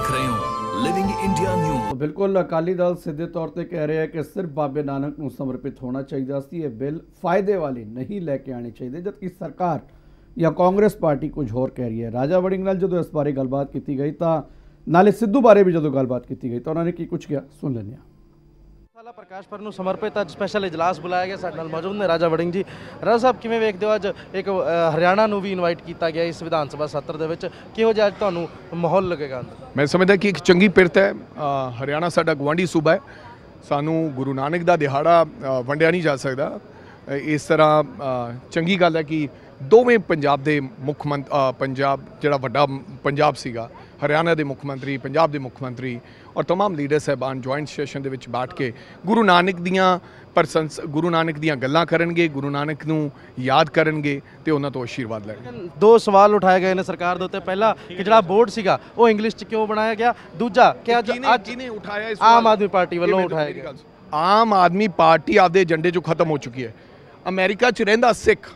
ਦੇਖ ਰਹੇ ਹੋ ਲਿਵਿੰਗ ਇੰਡੀਆ ਨਿਊਜ਼ ਬਿਲਕੁਲ ਅਕਾਲੀ ਦਲ ਸਿੱਧੇ ਤੌਰ ਤੇ ਕਹਿ ਰਿਹਾ ਹੈ ਕਿ ਸਿਰਫ ਬਾਬੇ ਨਾਨਕ ਨੂੰ ਸਮਰਪਿਤ ਹੋਣਾ ਚਾਹੀਦਾ ਸੀ ਇਹ ਬਿੱਲ ਫਾਇਦੇ ਵਾਲੇ ਨਹੀਂ ਲੈ ਕੇ ਆਣੇ ਚਾਹੀਦੇ ਜਦਕਿ ਸਰਕਾਰ ਜਾਂ ਕਾਂਗਰਸ ਪਾਰਟੀ ਕੁਝ ਹੋਰ ਕਹਿ ਰਹੀ ਹੈ ਰਾਜਾ ਵੜਿੰਗ ਨਾਲ ਜਦੋਂ ਇਸ ਬਾਰੇ ਗੱਲਬਾਤ ਕੀਤੀ ਗਈ ਤਾਂ ਨਾਲੇ ਸਿੱਧੂ ਬਾਰੇ ਵੀ ਜਦੋਂ ਗੱਲਬਾਤ ਕੀਤੀ ਗਈ ਤਾਂ ਉਹਨਾਂ ਨੇ ਕੀ ਕੁਝ ਕਿਹਾ ਸੁਣ ਲੈਂਦੇ ਹਾਂ ਵਾਲਾ ਪ੍ਰਕਾਸ਼ ਪਰ ਨੂੰ ਸਮਰਪਿਤ ਅੱਜ ਸਪੈਸ਼ਲ ਇਜਲਾਸ ਬੁਲਾਇਆ ਗਿਆ ਸਾਡੇ ਨਾਲ ਮੌਜੂਦ ਨੇ ਰਾਜਾ ਵੜਿੰਗ ਜੀ ਰਾਜਾ ਸਾਹਿਬ ਕਿਵੇਂ ਵੇਖਦੇ ਹੋ ਅੱਜ ਇੱਕ ਹਰਿਆਣਾ ਨੂੰ ਵੀ ਇਨਵਾਈਟ ਕੀਤਾ ਗਿਆ ਇਸ ਵਿਧਾਨ ਸਭਾ ਸੱਤਰ ਦੇ ਵਿੱਚ ਕਿਹੋ ਜਿਹਾ ਅੱਜ ਤੁਹਾਨੂੰ ਮਾਹੌਲ ਲੱਗੇਗਾ ਮੈਂ ਸਮਝਦਾ ਕਿ ਇੱਕ ਚੰਗੀ ਪਿਰਤ ਹੈ ਹਰਿਆਣਾ ਸਾਡਾ ਗਵਾਂਢੀ ਸੂਬਾ ਹੈ ਸਾਨੂੰ ਗੁਰੂ ਨਾਨਕ ਦਾ ਦਿਹਾੜਾ ਵੰਡਿਆ ਨਹੀਂ ਜਾ ਸਕਦਾ ਇਸ ਤਰ੍ਹਾਂ ਚੰਗੀ ਗੱਲ ਹੈ ਕਿ ਦੋਵੇਂ ਪੰਜਾਬ ਦੇ ਮੁੱਖ ਮੰਤ ਪੰਜਾਬ ਜਿਹੜਾ ਵੱਡਾ ਪੰਜਾਬ ਸੀਗਾ ਹਰਿਆਣਾ ਦੇ ਮੁੱਖ ਮੰਤਰੀ ਪੰਜਾਬ ਦੇ ਮੁੱਖ ਮੰਤਰੀ ਔਰ तमाम ਲੀਡਰ ਸਹਿਬਾਨ ਜੁਆਇੰਟ ਸੈਸ਼ਨ ਦੇ ਵਿੱਚ ਬੈਠ ਕੇ ਗੁਰੂ ਨਾਨਕ ਦੀਆਂ ਪਰਸੰਸ ਗੁਰੂ ਨਾਨਕ ਦੀਆਂ ਗੱਲਾਂ ਕਰਨਗੇ ਗੁਰੂ ਨਾਨਕ ਨੂੰ ਯਾਦ ਕਰਨਗੇ ਤੇ ਉਹਨਾਂ ਤੋਂ ਆਸ਼ੀਰਵਾਦ ਲੈਣਗੇ ਦੋ ਸਵਾਲ ਉਠਾਏ ਗਏ ਨੇ ਸਰਕਾਰ ਦੇ ਉੱਤੇ ਪਹਿਲਾ ਕਿ ਜਿਹੜਾ ਬੋਰਡ ਸੀਗਾ ਉਹ ਇੰਗਲਿਸ਼ 'ਚ ਕਿਉਂ ਬਣਾਇਆ ਗਿਆ ਦੂਜਾ ਕਿ ਅੱਜ ਅੱਜ ਜਿਹਨੇ ਉਠਾਇਆ ਇਸ ਆਮ ਆਦਮੀ ਪਾਰਟੀ ਵੱਲੋਂ ਉਠਾਇਆ ਗਿਆ ਆਮ ਆਦਮੀ ਪਾਰਟੀ ਆਪਦੇ ਏਜੰਡੇ 'ਚੋਂ ਖਤਮ ਹੋ ਚੁੱਕੀ ਹੈ ਅਮਰੀਕਾ 'ਚ ਰਹਿੰਦਾ ਸਿੱਖ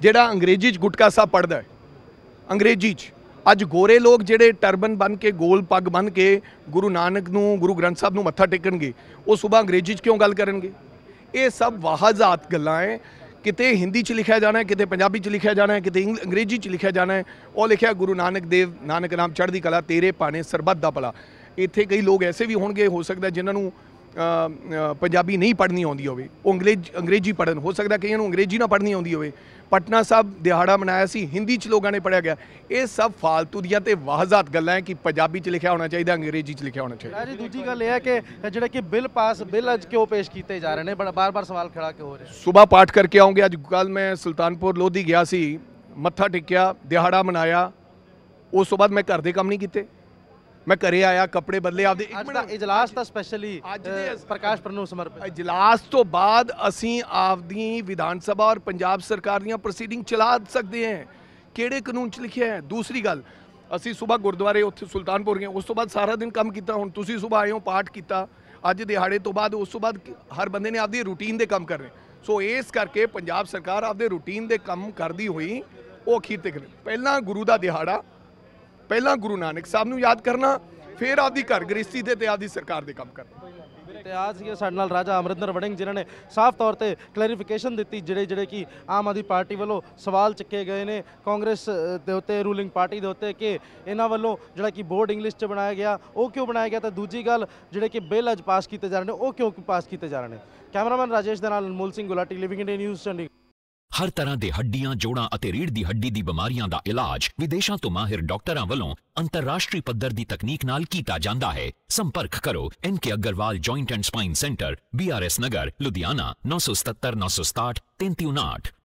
ਜਿਹੜਾ ਅੰਗਰੇਜ਼ੀ 'ਚ ਗੁਟਕਾ ਸਾਹਿਬ ਪੜਦਾ ਹੈ ਅੰਗਰੇਜ਼ੀ 'ਚ ਅੱਜ ਗੋਰੇ ਲੋਕ ਜਿਹੜੇ ਟਰਬਨ ਬਨ ਕੇ ਗੋਲ ਪੱਗ ਬਨ ਕੇ ਗੁਰੂ ਨਾਨਕ ਨੂੰ ਗੁਰੂ ਗ੍ਰੰਥ ਸਾਹਿਬ ਨੂੰ ਮੱਥਾ ਟੇਕਣਗੇ ਉਹ ਸੁਬਾ ਅੰਗਰੇਜ਼ੀ 'ਚ ਕਿਉਂ ਗੱਲ ਕਰਨਗੇ ਇਹ ਸਭ ਵਾਹਜ਼ਾਤ ਗੱਲਾਂ ਐ ਕਿਤੇ ਹਿੰਦੀ 'ਚ ਲਿਖਿਆ ਜਾਣਾ ਹੈ ਕਿਤੇ ਪੰਜਾਬੀ 'ਚ ਲਿਖਿਆ ਜਾਣਾ ਹੈ ਕਿਤੇ ਅੰਗਰੇਜ਼ੀ 'ਚ ਲਿਖਿਆ ਜਾਣਾ ਹੈ ਉਹ ਲਿਖਿਆ ਗੁਰੂ ਨਾਨਕ ਦੇਵ ਨਾਨਕ ਨਾਮ ਚੜ੍ਹਦੀ ਕਲਾ ਤੇਰੇ ਪਾਣੇ ਸਰਬੱਤ ਦਾ ਭਲਾ ਇੱਥੇ ਕਈ ਲੋਕ ਐਸੇ ਵੀ ਹੋਣਗੇ ਹੋ ਸਕਦਾ ਜਿਨ੍ਹਾਂ ਨੂੰ ਪੰਜਾਬੀ ਨਹੀਂ ਪੜ੍ਹਨੀ ਆਉਂਦੀ ਹੋਵੇ ਉਹ ਅੰਗਰੇਜ਼ ਅੰਗਰੇਜ਼ੀ ਪੜਨ ਹੋ ਸਕਦਾ ਕਈਆਂ ਨੂੰ ਅੰਗਰੇਜ਼ੀ ਨਾ ਪੜ੍ਹਨੀ ਆਉਂਦੀ ਹੋਵੇ ਪਟਨਾ ਸਾਹਿਬ ਦਿਹਾੜਾ ਮਨਾਇਆ ਸੀ ਹਿੰਦੀ ਚ ਲੋਕਾਂ ਨੇ ਪੜਿਆ ਗਿਆ ਇਹ ਸਭ ਫਾਲਤੂ ਦੀਆਂ ਤੇ ਵਾਹਜ਼ਾਤ ਗੱਲਾਂ ਹੈ ਕਿ ਪੰਜਾਬੀ ਚ ਲਿਖਿਆ ਹੋਣਾ ਚਾਹੀਦਾ ਅੰਗਰੇਜ਼ੀ ਚ ਲਿਖਿਆ ਹੋਣਾ ਚਾਹੀਦਾ ਜੀ ਦੂਜੀ ਗੱਲ ਇਹ ਹੈ ਕਿ ਜਿਹੜੇ ਕਿ ਬਿੱਲ ਪਾਸ ਬਿੱਲ ਅੱਜ ਕਿਉਂ ਪੇਸ਼ ਕੀਤੇ ਜਾ ਰਹੇ ਨੇ ਬੜਾ ਬਾਰ-ਬਾਰ ਸਵਾਲ ਖੜਾ ਕਿਉਂ ਹੋ ਰਿਹਾ ਸਵੇਰ ਪਾਠ ਕਰਕੇ ਆਉਂਗੇ ਅੱਜ ਕੱਲ ਮੈਂ ਸੁਲਤਾਨਪੁਰ ਲੋਧੀ ਗਿਆ ਸੀ ਮੱਥਾ ਟੇਕਿਆ ਦਿਹਾੜਾ ਮਨਾਇਆ ਉਸ ਤੋਂ ਬਾਅਦ ਮੈਂ ਘਰ ਦੇ ਕੰਮ ਨਹੀਂ ਕੀਤੇ ਮੈਂ ਘਰੇ ਆਇਆ ਕੱਪੜੇ ਬਦਲੇ ਆਪਦੇ ਇੱਕ ਅੱਜ ਦਾ ਮਿੰਟ ਇਜਲਾਸ ਤਾਂ ਸਪੈਸ਼ਲੀ ਅੱਜ ਦੇ ਪ੍ਰਕਾਸ਼ ਪਰਨੂ ਸਮਰਪਿਤ ਇਜਲਾਸ ਤੋਂ ਬਾਅਦ ਅਸੀਂ ਆਪਦੀ ਵਿਧਾਨ ਸਭਾ ਔਰ ਪੰਜਾਬ ਸਰਕਾਰ ਦੀਆਂ ਪ੍ਰੋਸੀਡਿੰਗ ਚਲਾ ਸਕਦੇ ਹਾਂ ਕਿਹੜੇ ਕਾਨੂੰਨ 'ਚ ਲਿਖਿਆ ਹੈ ਦੂਸਰੀ ਗੱਲ ਅਸੀਂ ਸਵੇਰ ਗੁਰਦੁਆਰੇ ਉੱਥੇ ਸੁਲਤਾਨਪੁਰ ਗਏ ਉਸ ਤੋਂ ਬਾਅਦ ਸਾਰਾ ਦਿਨ ਕੰਮ ਕੀਤਾ ਹੁਣ ਤੁਸੀਂ ਸਵੇਰ ਆਏ ਹੋ ਪਾਠ ਕੀਤਾ ਅੱਜ ਦਿਹਾੜੇ ਤੋਂ ਬਾਅਦ ਉਸ ਤੋਂ ਬਾਅਦ ਹਰ ਬੰਦੇ ਨੇ ਆਪਦੀ ਰੂਟੀਨ ਦੇ ਕੰਮ ਕਰਨੇ ਸੋ ਇਸ ਕਰਕੇ ਪੰਜਾਬ ਸਰਕਾਰ ਆਪਦੇ ਰੂਟੀਨ ਦੇ ਕੰਮ ਕਰਦੀ ਹੋਈ ਉਹ ਅਖੀਰ ਤੱਕ ਪਹਿਲਾਂ ਗੁਰੂ ਦਾ ਦਿਹਾੜਾ ਪਹਿਲਾਂ ਗੁਰੂ ਨਾਨਕ ਸਾਹਿਬ ਨੂੰ ਯਾਦ ਕਰਨਾ ਫਿਰ ਆਪਦੀ ਘਰ ਗ੍ਰਸਤੀ ਤੇ ਤੇ ਆਪਦੀ ਸਰਕਾਰ ਦੇ ਕੰਮ ਕਰਨਾ ਤੇ ਆ ਸੀਗੇ ਸਾਡੇ ਨਾਲ ਰਾਜਾ ਅਮਰਿੰਦਰ ਵੜਿੰਗ ਜਿਨ੍ਹਾਂ ਨੇ ਸਾਫ਼ ਤੌਰ ਤੇ ਕਲੈਰੀਫਿਕੇਸ਼ਨ ਦਿੱਤੀ ਜਿਹੜੇ ਜਿਹੜੇ ਕਿ ਆਮ ਆਦੀ ਪਾਰਟੀ ਵੱਲੋਂ ਸਵਾਲ ਚੱਕੇ ਗਏ ਨੇ ਕਾਂਗਰਸ ਦੇ ਉੱਤੇ ਰੂਲਿੰਗ ਪਾਰਟੀ ਦੇ ਉੱਤੇ ਕਿ ਇਹਨਾਂ ਵੱਲੋਂ ਜਿਹੜਾ ਕਿ ਬੋਰਡ ਇੰਗਲਿਸ਼ 'ਚ ਬਣਾਇਆ ਗਿਆ ਉਹ ਕਿਉਂ ਬਣਾਇਆ ਗਿਆ ਤੇ ਦੂਜੀ ਗੱਲ ਜਿਹੜੇ ਕਿ ਬਿੱਲ ਅੱਜ ਪਾਸ ਕੀਤੇ ਜਾ ਰਹੇ ਨੇ ਉਹ ਕਿਉਂ ਪਾਸ ਕੀਤੇ ਜਾ ਰਹੇ ਨੇ ਕੈਮਰਾਮੈਨ ਰਾਜੇਸ਼ ਦੇ ਨਾਲ Mool Singh Gulati living India news ਚੰਡੀ हर तरह के हड्डिया जोड़ा रीढ़ की हड्डी की बीमारिया का इलाज विदेशों तो माहिर डॉक्टर वालों अंतरराष्ट्रीय पद्धर की तकनीक किया जाता है संपर्क करो N K Agarwal joint and spine centre B R S Nagar Ludhiana नौ सौ सतर नौ सौ सताहठ तीन तीन उनाहठ